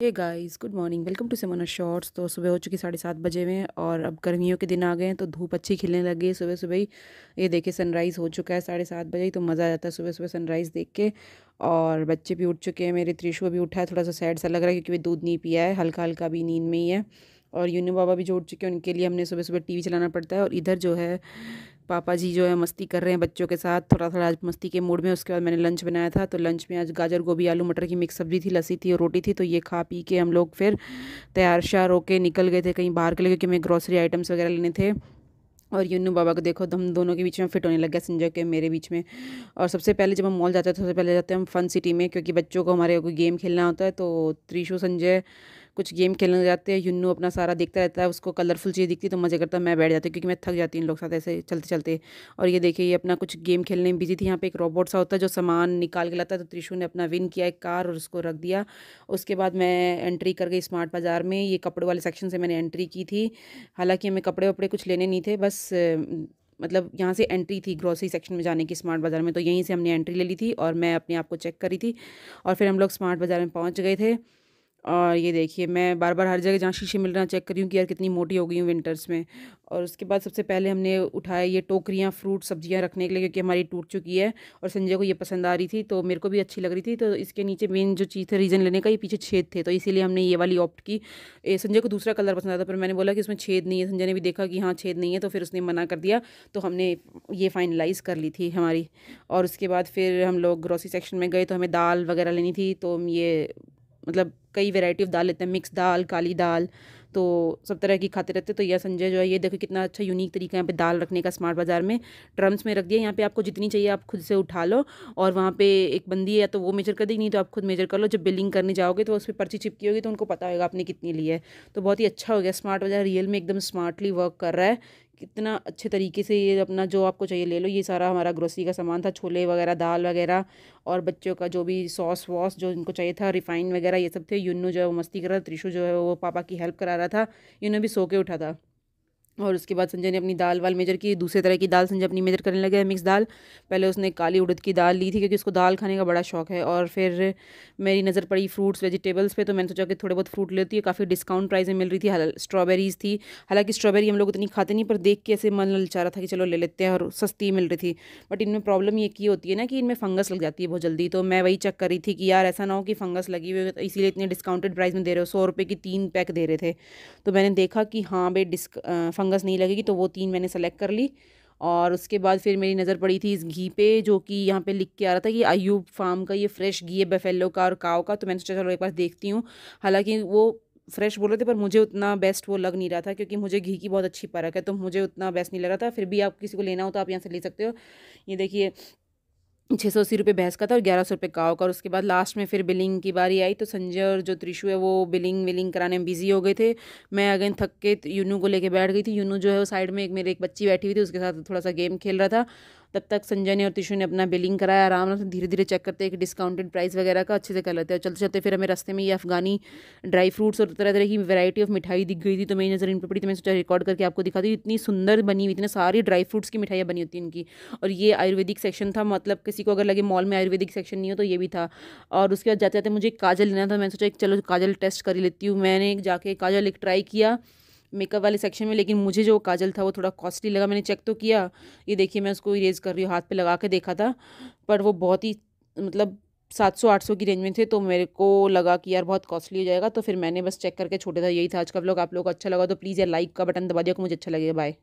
hey guys good morning welcome to सेमोना shorts तो सुबह हो चुकी साढ़े सात बजे में और अब गर्मियों के दिन आ गए हैं तो धूप अच्छी खिलने लगी है सुबह सुबह ही ये देखिए सनराइज़ हो चुका है साढ़े सात बजे ही तो मज़ा आ जाता है सुबह सुबह सनराइज़ देख के और बच्चे भी उठ चुके हैं मेरे त्रिशु भी उठा है थोड़ा सा सैड सा लग रहा है क्योंकि वे दूध नहीं पिया है हल्का हल्का भी नींद में ही है और यूनू बाबा भी जो उठ चुके हैं उनके लिए हमने सुबह सुबह टी वी चलाना पड़ता है और इधर जो है पापा जी जो है मस्ती कर रहे हैं बच्चों के साथ थोड़ा थोड़ा आज मस्ती के मूड में उसके बाद मैंने लंच बनाया था तो लंच में आज गाजर गोभी आलू मटर की मिक्स सब्जी थी लस्सी थी और रोटी थी तो ये खा पी के हम लोग फिर तैयार श्यार होके निकल गए थे कहीं बाहर के लिए क्योंकि हमें ग्रॉसरी आइटम्स वगैरह लेने थे और यूनू बाबा को देखो तो हम दोनों के बीच में फिट होने लग गया संजय के मेरे बीच में और सबसे पहले जब हम मॉल जाते हैं तो सबसे पहले जाते हैं हम फन सिटी में क्योंकि बच्चों को हमारे कोई गेम खेलना होता है तो त्रिशु संजय कुछ गेम खेलने जाते हैं युन्नू अपना सारा देखता रहता है उसको कलरफुल चीज़ दिखती तो मज़े करता मैं बैठ जाती क्योंकि मैं थक जाती हूँ इन लोग साथ ऐसे चलते चलते और ये देखिए ये अपना कुछ गेम खेलने में बिजी थी यहाँ पे एक रोबोट सा होता है जो सामान निकाल के लाता है तो त्रिशु ने अपना विन किया एक कार और उसको रख दिया उसके बाद मैं एंट्री कर गई स्मार्ट बाज़ार में ये कपड़े वाले सेक्शन से मैंने एंट्री की थी हालाँकि हमें कपड़े वपड़े कुछ लेने नहीं थे बस मतलब यहाँ से एंट्री थी ग्रोसरी सेक्शन में जाने की स्मार्ट बाज़ार में तो यहीं से हमने एंट्री ले ली थी और मैं अपने आप को चेक करी थी और फिर हम लोग स्मार्ट बाज़ार में पहुँच गए थे और ये देखिए मैं बार बार हर जगह जहाँ शीशे मिल रहा चेक कर रही हूँ कि यार कितनी मोटी हो गई हूँ विंटर्स में और उसके बाद सबसे पहले हमने उठाए ये टोकरियाँ फ्रूट सब्जियाँ रखने के लिए क्योंकि हमारी टूट चुकी है और संजय को ये पसंद आ रही थी तो मेरे को भी अच्छी लग रही थी तो इसके नीचे मेन जो चीज़ थे रीज़न लेने का ये पीछे छेद थे तो इसीलिए हमने ये वाली ऑप्ट की संजय को दूसरा कलर पसंद आता पर मैंने बोला कि उसमें छेद नहीं है संजय ने भी देखा कि हाँ छेद नहीं है तो फिर उसने मना कर दिया तो हमने ये फाइनलाइज़ कर ली थी हमारी और उसके बाद फिर हम लोग ग्रॉसरी सेक्शन में गए तो हमें दाल वगैरह लेनी थी तो हम ये मतलब कई वेराइटी ऑफ दाल लेते हैं मिक्स दाल काली दाल तो सब तरह की खाते रहते तो यह संजय जो है ये देखो कितना अच्छा यूनिक तरीका यहाँ पे दाल रखने का स्मार्ट बाज़ार में ड्रम्स में रख दिया यहाँ पे आपको जितनी चाहिए आप खुद से उठा लो और वहाँ पे एक बंदी है तो वो मेजर कर देगी नहीं तो आप खुद मेजर कर लो जब बिलिंग करने जाओगे तो उस पर पर्ची चिपकी होगी तो उनको पता होगा आपने कितनी ली है तो बहुत ही अच्छा हो गया स्मार्ट बाज़ार रियल में एकदम स्मार्टली वर्क कर रहा है कितना अच्छे तरीके से ये अपना जो आपको चाहिए ले लो ये सारा हमारा ग्रोसरी का सामान था छोले वगैरह दाल वगैरह और बच्चों का जो भी सॉस वॉस जो इनको चाहिए था रिफाइन वगैरह ये सब थे यूनो जो है वो मस्ती कर रहा था त्रिशु जो है वो पापा की हेल्प करा रहा था यूनो भी सो के उठा था और उसके बाद संजय ने अपनी दाल वाल मेजर की दूसरे तरह की दाल संजय अपनी मेजर करने लगे मिक्स दाल पहले उसने काली उड़द की दाल ली थी क्योंकि उसको दाल खाने का बड़ा शौक है और फिर मेरी नज़र पड़ी फ्रूट्स वेजिटेबल्स पे तो मैंने सोचा कि थोड़े बहुत फ्रूट लेती है काफ़ी डिस्काउंट प्राइस में मिल रही थी स्ट्रॉबेरीज थी हालांकि स्ट्रॉबेरी हम लोग उतनी खाते नहीं पर देख के ऐसे मन ललचा रहा था कि चलो ले लेते हैं और सस्ती मिल रही थी बट इनमें प्रॉब्लम ये की होती है ना कि इनमें फंगस लग जाती है बहुत जल्दी तो मैं वही चेक कर रही थी कि यार ऐसा ना हो कि फंगस लगी हुई है तो इसीलिए इतने डिस्काउंटेड प्राइस में दे रहे हो सौ रुपये की तीन पैक दे रहे थे तो मैंने देखा कि हाँ भाई डिस्क फंगस नहीं लगेगी तो वो तीन मैंने सेलेक्ट कर ली और उसके बाद फिर मेरी नज़र पड़ी थी इस घी पे जो कि यहाँ पे लिख के आ रहा था कि आयूब फार्म का ये फ्रेश घी है बेफेलो का और काव का तो मैंने सोचा चलो एक बार देखती हूँ हालांकि वो फ्रेश बोल रहे थे पर मुझे उतना बेस्ट वो लग नहीं रहा था क्योंकि मुझे घी की बहुत अच्छी परख है तो मुझे उतना बेस्ट नहीं लग रहा था फिर भी आप किसी को लेना हो तो आप यहाँ से ले सकते हो ये देखिए छः सौ अस्सी रुपये भैंस का था और ग्यारह सौ रुपये काव का और उसके बाद लास्ट में फिर बिलिंग की बारी आई तो संजय और जो त्रिशु है वो बिलिंग विलिंग कराने में बिजी हो गए थे मैं अगेन थक के यूनू को लेके बैठ गई थी यूनू जो है वो साइड में एक मेरे एक बच्ची बैठी हुई थी उसके साथ थोड़ा सा गेम खेल रहा था तब तक संजय ने और तिशु ने अपना बिलिंग कराया आराम से धीरे धीरे चेक करते हैं कि डिस्काउंटेड प्राइस वगैरह का अच्छे से कर लेते हैं चलते चलते फिर हमें रास्ते में ये अफगानी ड्राई फ्रूट्स और तरह तरह की वैरायटी ऑफ मिठाई दिख गई थी तो मेरी नज़र इन पर पड़ी तो मैं सोचा रिकॉर्ड करके आपको दिखा दी इतनी सुंदर बनी हुई इतनी सारी ड्राई फ्रूट्स की मिठाइयाँ बनी होती इनकी और ये आयुर्वेदिक सेक्शन था मतलब किसी को अगर लगे मॉल में आयुर्वेदिक सेक्शन नहीं हो तो ये भी था और उसके बाद जाते जाते मुझे काजल लेना था मैंने सोचा चलो काजल टेस्ट कर लेती हूँ मैंने जाके काजल एक ट्राई किया मेकअप वाले सेक्शन में लेकिन मुझे जो काजल था वो थोड़ा कॉस्टली लगा मैंने चेक तो किया ये देखिए मैं उसको इरेज कर रही हूँ हाथ पे लगा के देखा था पर वो बहुत ही मतलब सात सौ आठ सौ की रेंज में थे तो मेरे को लगा कि यार बहुत कॉस्टली हो जाएगा तो फिर मैंने बस चेक करके छोटे था यही था आज का लोग आप लोग को अच्छा लगा तो प्लीज़ यार लाइक का बटन दबा दिया मुझे अच्छा लगेगा बाय